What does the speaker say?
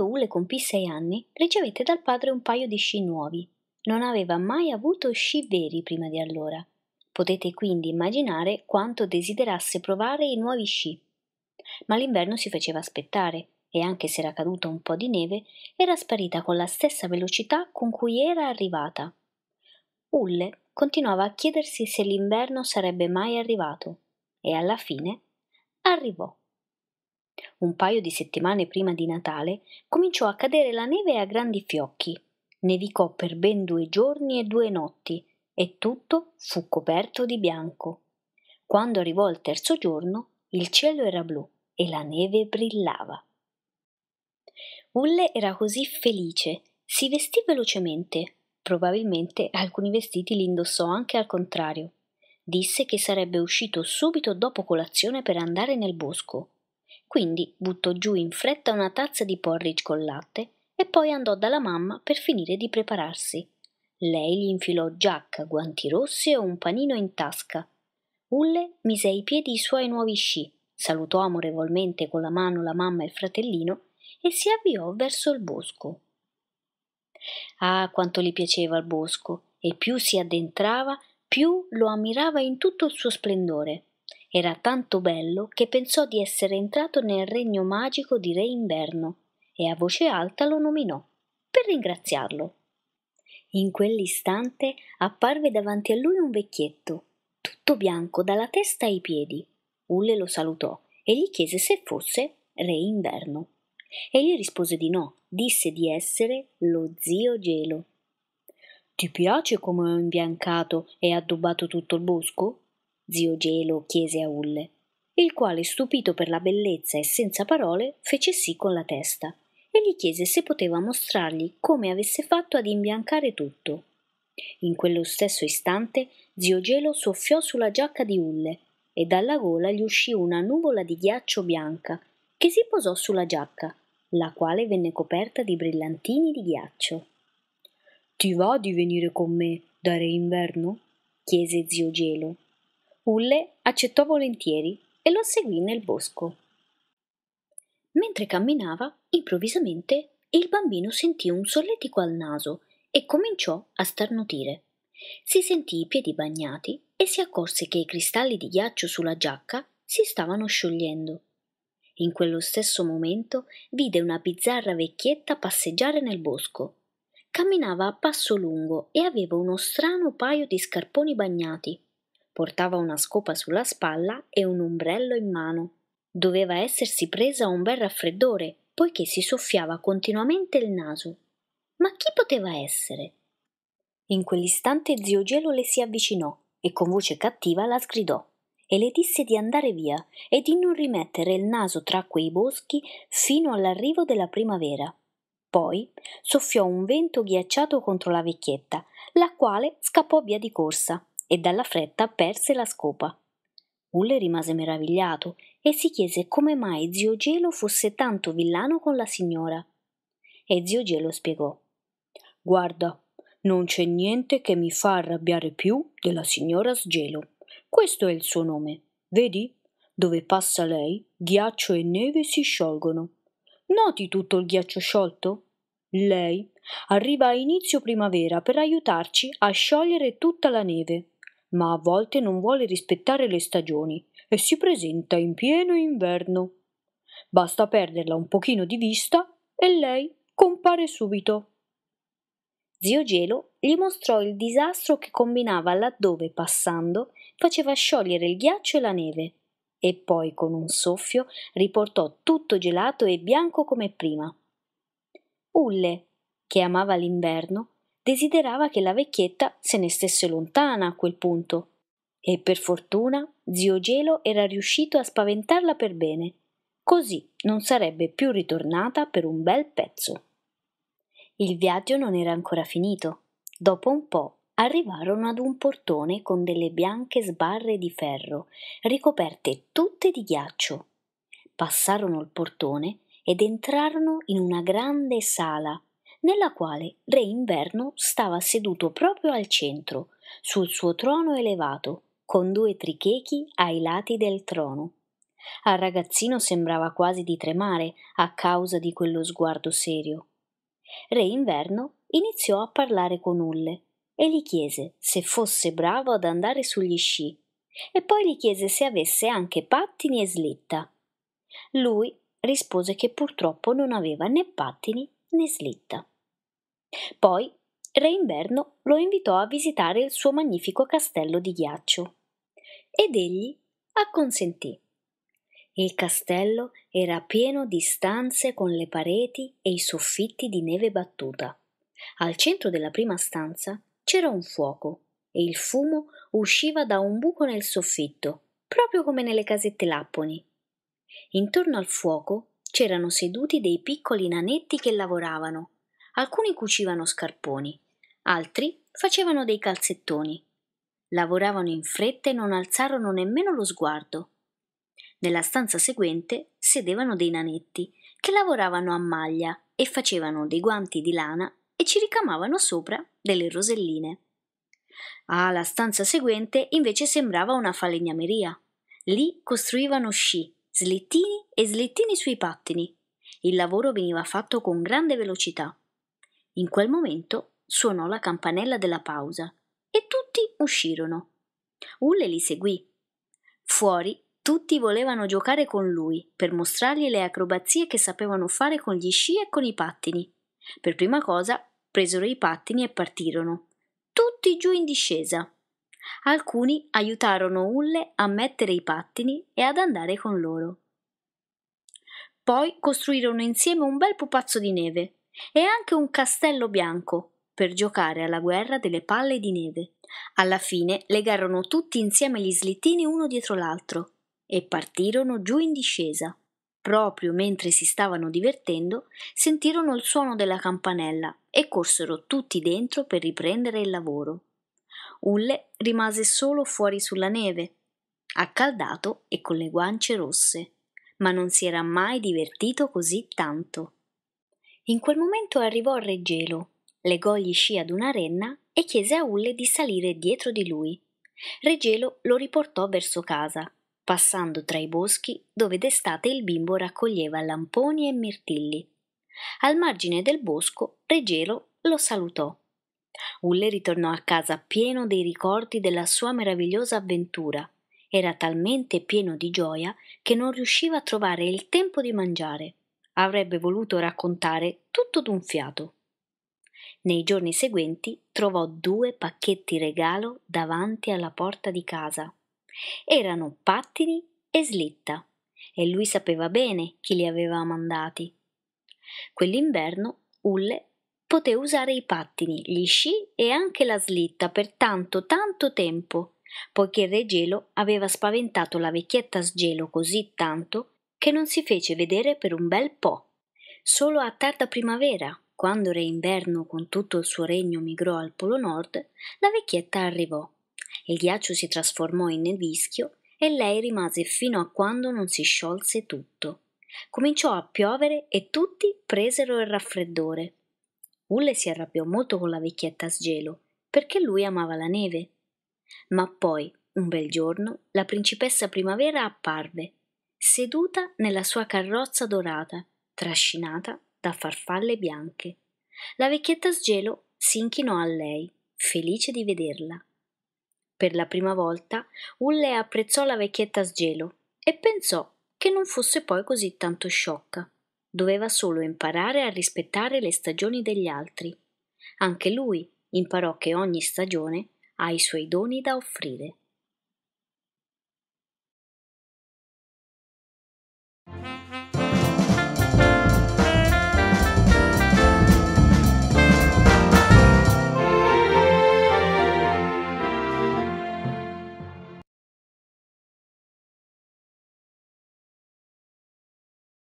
quando Ule compì sei anni, ricevette dal padre un paio di sci nuovi. Non aveva mai avuto sci veri prima di allora. Potete quindi immaginare quanto desiderasse provare i nuovi sci. Ma l'inverno si faceva aspettare e anche se era caduta un po' di neve, era sparita con la stessa velocità con cui era arrivata. Ulle continuava a chiedersi se l'inverno sarebbe mai arrivato e alla fine arrivò un paio di settimane prima di Natale, cominciò a cadere la neve a grandi fiocchi. Nevicò per ben due giorni e due notti e tutto fu coperto di bianco. Quando arrivò il terzo giorno, il cielo era blu e la neve brillava. Ulle era così felice, si vestì velocemente, probabilmente alcuni vestiti li indossò anche al contrario. Disse che sarebbe uscito subito dopo colazione per andare nel bosco. Quindi buttò giù in fretta una tazza di porridge col latte e poi andò dalla mamma per finire di prepararsi. Lei gli infilò giacca, guanti rossi e un panino in tasca. Ulle mise ai piedi i suoi nuovi sci, salutò amorevolmente con la mano la mamma e il fratellino e si avviò verso il bosco. Ah, quanto gli piaceva il bosco, e più si addentrava, più lo ammirava in tutto il suo splendore. Era tanto bello che pensò di essere entrato nel regno magico di Re Inverno e a voce alta lo nominò per ringraziarlo. In quell'istante apparve davanti a lui un vecchietto, tutto bianco dalla testa ai piedi. Ulle lo salutò e gli chiese se fosse Re Inverno. Egli rispose di no, disse di essere lo zio Gelo. Ti piace come ho imbiancato e addobbato tutto il bosco? zio Gelo chiese a Ulle, il quale, stupito per la bellezza e senza parole, fece sì con la testa e gli chiese se poteva mostrargli come avesse fatto ad imbiancare tutto. In quello stesso istante zio Gelo soffiò sulla giacca di Ulle e dalla gola gli uscì una nuvola di ghiaccio bianca che si posò sulla giacca, la quale venne coperta di brillantini di ghiaccio. Ti va di venire con me, da re inverno? chiese zio Gelo. Hulle accettò volentieri e lo seguì nel bosco. Mentre camminava, improvvisamente il bambino sentì un solletico al naso e cominciò a starnutire. Si sentì i piedi bagnati e si accorse che i cristalli di ghiaccio sulla giacca si stavano sciogliendo. In quello stesso momento vide una bizzarra vecchietta passeggiare nel bosco. Camminava a passo lungo e aveva uno strano paio di scarponi bagnati portava una scopa sulla spalla e un ombrello in mano. Doveva essersi presa un bel raffreddore, poiché si soffiava continuamente il naso. Ma chi poteva essere? In quell'istante zio Gelo le si avvicinò e con voce cattiva la sgridò e le disse di andare via e di non rimettere il naso tra quei boschi fino all'arrivo della primavera. Poi soffiò un vento ghiacciato contro la vecchietta, la quale scappò via di corsa e dalla fretta perse la scopa. Ulle rimase meravigliato e si chiese come mai zio Gelo fosse tanto villano con la signora. E zio Gelo spiegò: Guarda, non c'è niente che mi fa arrabbiare più della signora Sgelo. Questo è il suo nome. Vedi? Dove passa lei, ghiaccio e neve si sciolgono. Noti tutto il ghiaccio sciolto? Lei arriva a inizio primavera per aiutarci a sciogliere tutta la neve ma a volte non vuole rispettare le stagioni e si presenta in pieno inverno. Basta perderla un pochino di vista e lei compare subito. Zio Gelo gli mostrò il disastro che combinava laddove, passando, faceva sciogliere il ghiaccio e la neve, e poi con un soffio riportò tutto gelato e bianco come prima. Ulle, che amava l'inverno, desiderava che la vecchietta se ne stesse lontana a quel punto. E per fortuna zio Gelo era riuscito a spaventarla per bene. Così non sarebbe più ritornata per un bel pezzo. Il viaggio non era ancora finito. Dopo un po' arrivarono ad un portone con delle bianche sbarre di ferro, ricoperte tutte di ghiaccio. Passarono il portone ed entrarono in una grande sala nella quale Re Inverno stava seduto proprio al centro, sul suo trono elevato, con due trichechi ai lati del trono. Al ragazzino sembrava quasi di tremare a causa di quello sguardo serio. Re Inverno iniziò a parlare con Ulle e gli chiese se fosse bravo ad andare sugli sci e poi gli chiese se avesse anche pattini e slitta. Lui rispose che purtroppo non aveva né pattini né slitta. Poi Re Inverno lo invitò a visitare il suo magnifico castello di ghiaccio ed egli acconsentì. Il castello era pieno di stanze con le pareti e i soffitti di neve battuta. Al centro della prima stanza c'era un fuoco e il fumo usciva da un buco nel soffitto, proprio come nelle casette lapponi. Intorno al fuoco c'erano seduti dei piccoli nanetti che lavoravano Alcuni cucivano scarponi, altri facevano dei calzettoni. Lavoravano in fretta e non alzarono nemmeno lo sguardo. Nella stanza seguente sedevano dei nanetti che lavoravano a maglia e facevano dei guanti di lana e ci ricamavano sopra delle roselline. Ah, la stanza seguente invece sembrava una falegnameria. Lì costruivano sci, slittini e slittini sui pattini. Il lavoro veniva fatto con grande velocità. In quel momento suonò la campanella della pausa e tutti uscirono. Ulle li seguì. Fuori tutti volevano giocare con lui per mostrargli le acrobazie che sapevano fare con gli sci e con i pattini. Per prima cosa presero i pattini e partirono, tutti giù in discesa. Alcuni aiutarono Ulle a mettere i pattini e ad andare con loro. Poi costruirono insieme un bel pupazzo di neve e anche un castello bianco per giocare alla guerra delle palle di neve. Alla fine legarono tutti insieme gli slittini uno dietro l'altro e partirono giù in discesa. Proprio mentre si stavano divertendo, sentirono il suono della campanella e corsero tutti dentro per riprendere il lavoro. Ulle rimase solo fuori sulla neve, accaldato e con le guance rosse, ma non si era mai divertito così tanto. In quel momento arrivò il re Gelo, legò gli sci ad una renna e chiese a Ulle di salire dietro di lui. Re Gelo lo riportò verso casa, passando tra i boschi dove d'estate il bimbo raccoglieva lamponi e mirtilli. Al margine del bosco Re Gelo lo salutò. Ulle ritornò a casa pieno dei ricordi della sua meravigliosa avventura. Era talmente pieno di gioia che non riusciva a trovare il tempo di mangiare. Avrebbe voluto raccontare tutto d'un fiato. Nei giorni seguenti trovò due pacchetti regalo davanti alla porta di casa. Erano pattini e slitta, e lui sapeva bene chi li aveva mandati. Quell'inverno Ulle poté usare i pattini, gli sci e anche la slitta per tanto tanto tempo, poiché il regelo aveva spaventato la vecchietta sgelo così tanto che non si fece vedere per un bel po' solo a tarda primavera, quando Re Inverno con tutto il suo regno migrò al Polo Nord, la vecchietta arrivò. Il ghiaccio si trasformò in nevischio e lei rimase fino a quando non si sciolse tutto. Cominciò a piovere e tutti presero il raffreddore. Ulle si arrabbiò molto con la vecchietta Sgelo, perché lui amava la neve. Ma poi, un bel giorno, la principessa Primavera apparve, seduta nella sua carrozza dorata, trascinata da farfalle bianche. La vecchietta sgelo si inchinò a lei, felice di vederla. Per la prima volta Ulle apprezzò la vecchietta sgelo e pensò che non fosse poi così tanto sciocca. Doveva solo imparare a rispettare le stagioni degli altri. Anche lui imparò che ogni stagione ha i suoi doni da offrire.